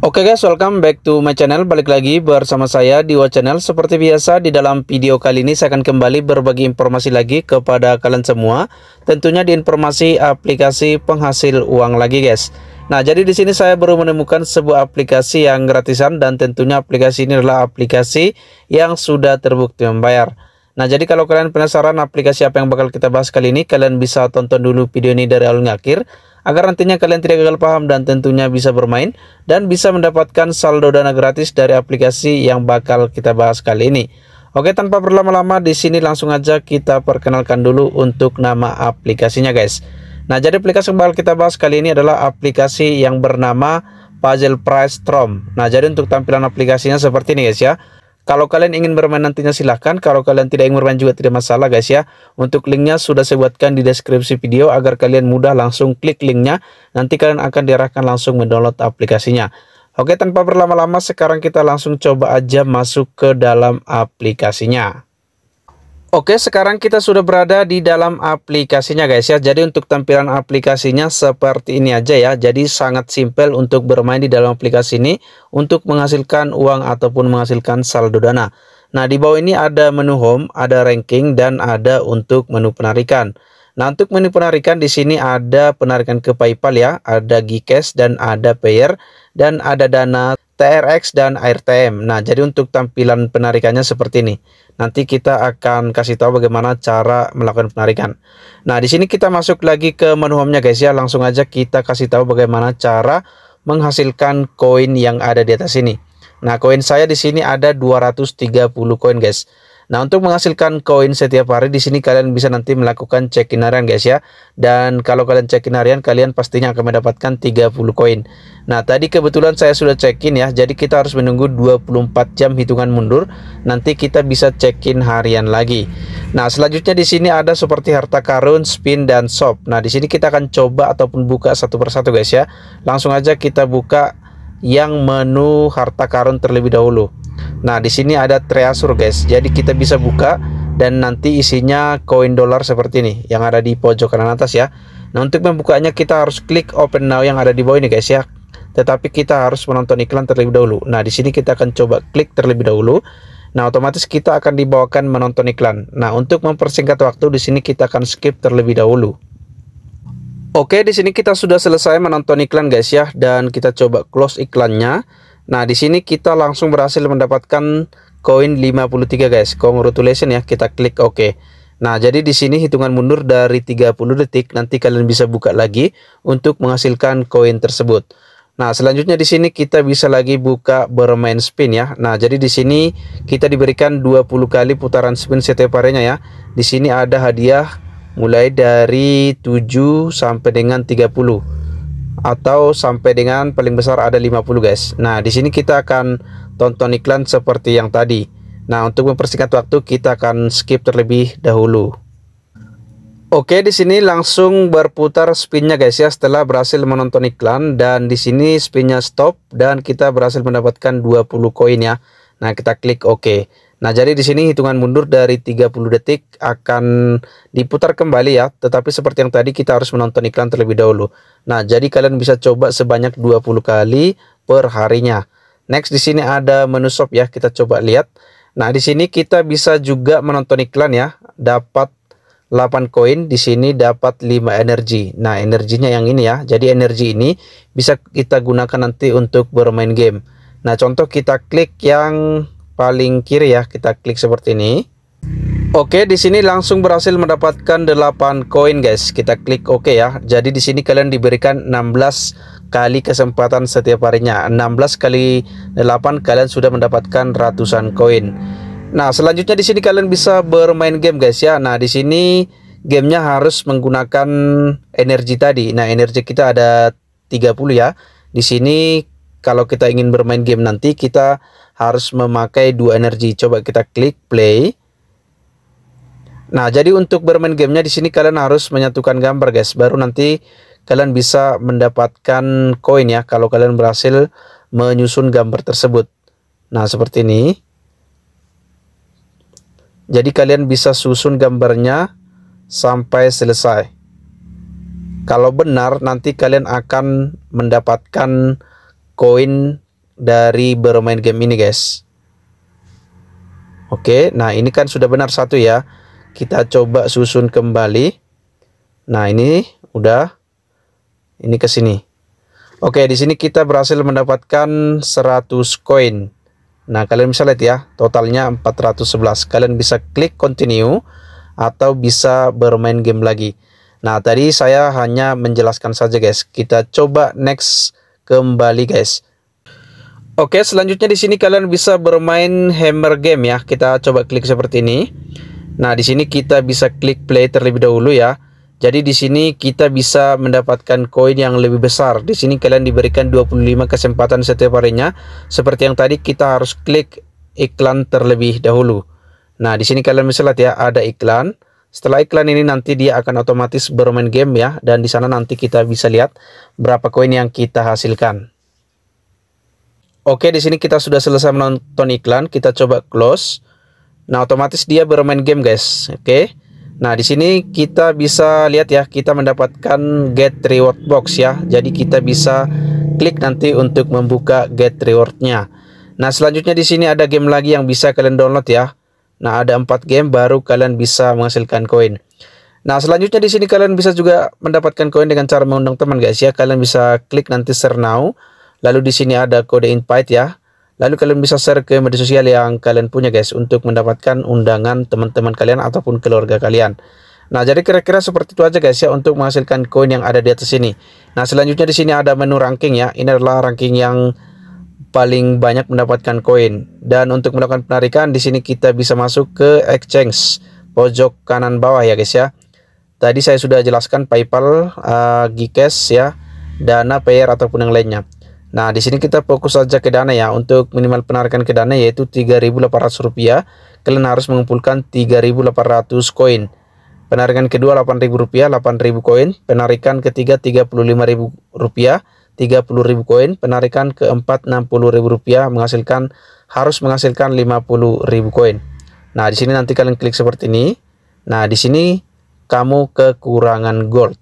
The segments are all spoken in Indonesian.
Oke okay guys, welcome back to my channel. Balik lagi bersama saya di Diwa Channel. Seperti biasa di dalam video kali ini saya akan kembali berbagi informasi lagi kepada kalian semua. Tentunya di informasi aplikasi penghasil uang lagi guys. Nah, jadi di sini saya baru menemukan sebuah aplikasi yang gratisan dan tentunya aplikasi ini adalah aplikasi yang sudah terbukti membayar. Nah, jadi kalau kalian penasaran aplikasi apa yang bakal kita bahas kali ini, kalian bisa tonton dulu video ini dari awal akhir agar nantinya kalian tidak gagal paham dan tentunya bisa bermain dan bisa mendapatkan saldo dana gratis dari aplikasi yang bakal kita bahas kali ini. Oke, tanpa berlama-lama di sini langsung aja kita perkenalkan dulu untuk nama aplikasinya, guys. Nah, jadi aplikasi yang bakal kita bahas kali ini adalah aplikasi yang bernama Puzzle Price Trom. Nah, jadi untuk tampilan aplikasinya seperti ini, guys ya. Kalau kalian ingin bermain nantinya silahkan. Kalau kalian tidak ingin bermain juga tidak masalah guys ya. Untuk linknya sudah saya buatkan di deskripsi video agar kalian mudah langsung klik linknya. Nanti kalian akan diarahkan langsung mendownload aplikasinya. Oke tanpa berlama-lama sekarang kita langsung coba aja masuk ke dalam aplikasinya. Oke, sekarang kita sudah berada di dalam aplikasinya guys ya. Jadi untuk tampilan aplikasinya seperti ini aja ya. Jadi sangat simpel untuk bermain di dalam aplikasi ini untuk menghasilkan uang ataupun menghasilkan saldo dana. Nah, di bawah ini ada menu home, ada ranking dan ada untuk menu penarikan. Nah, untuk menu penarikan di sini ada penarikan ke PayPal ya, ada GCash dan ada Payer dan ada Dana TRX dan RTM. Nah, jadi untuk tampilan penarikannya seperti ini. Nanti kita akan kasih tahu bagaimana cara melakukan penarikan. Nah, di sini kita masuk lagi ke menu home-nya guys ya. Langsung aja kita kasih tahu bagaimana cara menghasilkan koin yang ada di atas sini. Nah, koin saya di sini ada 230 koin guys. Nah, untuk menghasilkan koin setiap hari di sini kalian bisa nanti melakukan check-in harian guys ya. Dan kalau kalian check-in harian kalian pastinya akan mendapatkan 30 koin. Nah, tadi kebetulan saya sudah check-in ya. Jadi kita harus menunggu 24 jam hitungan mundur. Nanti kita bisa check-in harian lagi. Nah, selanjutnya di sini ada seperti harta karun, spin dan shop. Nah, di sini kita akan coba ataupun buka satu persatu guys ya. Langsung aja kita buka yang menu harta karun terlebih dahulu. Nah, di sini ada treasure guys. Jadi kita bisa buka dan nanti isinya koin dolar seperti ini yang ada di pojok kanan atas ya. Nah, untuk membukanya kita harus klik open now yang ada di bawah ini guys ya. Tetapi kita harus menonton iklan terlebih dahulu. Nah, di sini kita akan coba klik terlebih dahulu. Nah, otomatis kita akan dibawakan menonton iklan. Nah, untuk mempersingkat waktu di sini kita akan skip terlebih dahulu. Oke, di sini kita sudah selesai menonton iklan guys ya dan kita coba close iklannya. Nah, di sini kita langsung berhasil mendapatkan koin 53 guys. Congratulations ya, kita klik oke. OK. Nah, jadi di sini hitungan mundur dari 30 detik nanti kalian bisa buka lagi untuk menghasilkan koin tersebut. Nah, selanjutnya di sini kita bisa lagi buka bermain spin ya. Nah, jadi di sini kita diberikan 20 kali putaran spin setiap harinya ya. Di sini ada hadiah mulai dari 7 sampai dengan 30 atau sampai dengan paling besar ada 50 guys. Nah, di sini kita akan tonton iklan seperti yang tadi. Nah, untuk mempersingkat waktu kita akan skip terlebih dahulu. Oke, di sini langsung berputar spinnya guys ya setelah berhasil menonton iklan dan di sini spinnya stop dan kita berhasil mendapatkan 20 koin ya. Nah, kita klik oke. OK. Nah, jadi di sini hitungan mundur dari 30 detik akan diputar kembali ya, tetapi seperti yang tadi kita harus menonton iklan terlebih dahulu. Nah, jadi kalian bisa coba sebanyak 20 kali per harinya. Next di sini ada menu shop ya, kita coba lihat. Nah, di sini kita bisa juga menonton iklan ya, dapat 8 koin, di sini dapat 5 energi. Nah, energinya yang ini ya. Jadi energi ini bisa kita gunakan nanti untuk bermain game. Nah, contoh kita klik yang paling kiri ya kita klik seperti ini Oke, di sini langsung berhasil mendapatkan 8 koin guys. Kita klik oke OK ya. Jadi di sini kalian diberikan 16 kali kesempatan setiap harinya. 16 kali 8 kalian sudah mendapatkan ratusan koin. Nah, selanjutnya di sini kalian bisa bermain game guys ya. Nah, di sini gamenya harus menggunakan energi tadi. Nah, energi kita ada 30 ya. Di sini kalau kita ingin bermain game nanti kita harus memakai dua energi. Coba kita klik play. Nah, jadi untuk bermain gamenya di sini kalian harus menyatukan gambar, guys. Baru nanti kalian bisa mendapatkan koin ya kalau kalian berhasil menyusun gambar tersebut. Nah, seperti ini. Jadi kalian bisa susun gambarnya sampai selesai. Kalau benar nanti kalian akan mendapatkan koin dari bermain game ini guys. Oke, nah ini kan sudah benar satu ya. Kita coba susun kembali. Nah ini udah, ini ke sini. Oke, di sini kita berhasil mendapatkan 100 koin. Nah, kalian bisa lihat ya, totalnya 411. Kalian bisa klik continue atau bisa bermain game lagi. Nah, tadi saya hanya menjelaskan saja guys. Kita coba next kembali guys. Oke, selanjutnya di sini kalian bisa bermain hammer game ya. Kita coba klik seperti ini. Nah, di sini kita bisa klik play terlebih dahulu ya. Jadi di sini kita bisa mendapatkan koin yang lebih besar. Di sini kalian diberikan 25 kesempatan setiap harinya. Seperti yang tadi kita harus klik iklan terlebih dahulu. Nah, di sini kalian bisa lihat ya ada iklan. Setelah iklan ini nanti dia akan otomatis bermain game ya dan di sana nanti kita bisa lihat berapa koin yang kita hasilkan. Oke, di sini kita sudah selesai menonton iklan, kita coba close. Nah, otomatis dia bermain game, guys. Oke. Nah, di sini kita bisa lihat ya, kita mendapatkan get reward box ya. Jadi kita bisa klik nanti untuk membuka get rewardnya. Nah, selanjutnya di sini ada game lagi yang bisa kalian download ya. Nah, ada empat game baru kalian bisa menghasilkan koin. Nah, selanjutnya di sini kalian bisa juga mendapatkan koin dengan cara mengundang teman, guys ya. Kalian bisa klik nanti share now. Lalu di sini ada kode invite ya. Lalu kalian bisa share ke media sosial yang kalian punya guys untuk mendapatkan undangan teman-teman kalian ataupun keluarga kalian. Nah, jadi kira-kira seperti itu aja guys ya untuk menghasilkan koin yang ada di atas sini. Nah, selanjutnya di sini ada menu ranking ya. Ini adalah ranking yang paling banyak mendapatkan koin. Dan untuk melakukan penarikan di sini kita bisa masuk ke exchange pojok kanan bawah ya guys ya. Tadi saya sudah jelaskan PayPal, uh, Gcash ya, Dana, Payer ataupun yang lainnya. Nah, di sini kita fokus saja ke dana ya. Untuk minimal penarikan ke dana yaitu Rp3.800. Kalian harus mengumpulkan 3.800 koin. Penarikan kedua Rp8.000, 8.000 koin. Penarikan ketiga Rp35.000, 30.000 koin. Penarikan keempat Rp60.000 menghasilkan harus menghasilkan 50.000 koin. Nah, di sini nanti kalian klik seperti ini. Nah, di sini kamu kekurangan gold.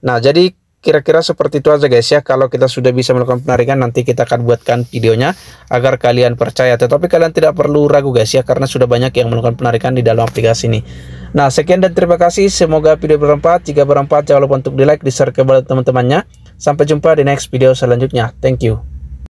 Nah, jadi kira-kira seperti itu aja guys ya kalau kita sudah bisa melakukan penarikan nanti kita akan buatkan videonya agar kalian percaya tetapi kalian tidak perlu ragu guys ya karena sudah banyak yang melakukan penarikan di dalam aplikasi ini nah sekian dan terima kasih semoga video bermanfaat jika bermanfaat jangan lupa untuk di like di share kepada teman-temannya sampai jumpa di next video selanjutnya thank you